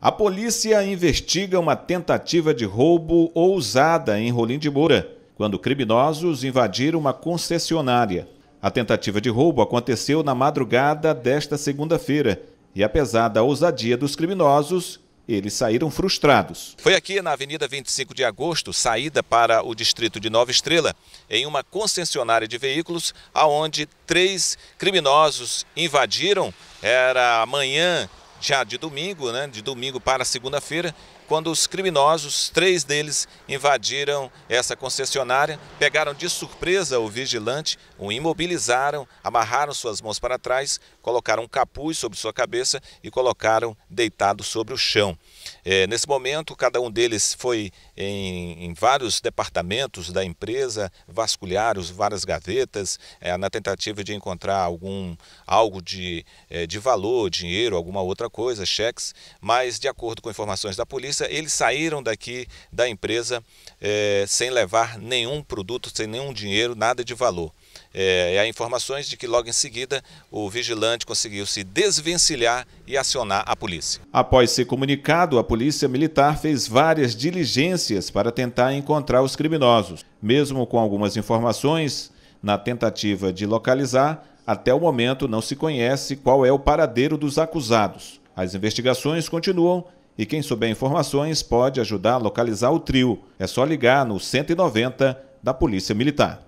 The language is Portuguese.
A polícia investiga uma tentativa de roubo ousada em Rolim de Moura, quando criminosos invadiram uma concessionária. A tentativa de roubo aconteceu na madrugada desta segunda-feira e, apesar da ousadia dos criminosos, eles saíram frustrados. Foi aqui na Avenida 25 de Agosto, saída para o distrito de Nova Estrela, em uma concessionária de veículos, aonde três criminosos invadiram. Era amanhã já de domingo, né, de domingo para segunda-feira, quando os criminosos, três deles, invadiram essa concessionária, pegaram de surpresa o vigilante, o imobilizaram, amarraram suas mãos para trás, colocaram um capuz sobre sua cabeça e colocaram deitado sobre o chão. É, nesse momento, cada um deles foi em, em vários departamentos da empresa, vasculharam várias gavetas, é, na tentativa de encontrar algum algo de, é, de valor, dinheiro, alguma outra coisa coisa, cheques, mas de acordo com informações da polícia, eles saíram daqui da empresa é, sem levar nenhum produto, sem nenhum dinheiro, nada de valor. É, há informações de que logo em seguida o vigilante conseguiu se desvencilhar e acionar a polícia. Após ser comunicado, a polícia militar fez várias diligências para tentar encontrar os criminosos. Mesmo com algumas informações, na tentativa de localizar, até o momento não se conhece qual é o paradeiro dos acusados. As investigações continuam e quem souber informações pode ajudar a localizar o trio. É só ligar no 190 da Polícia Militar.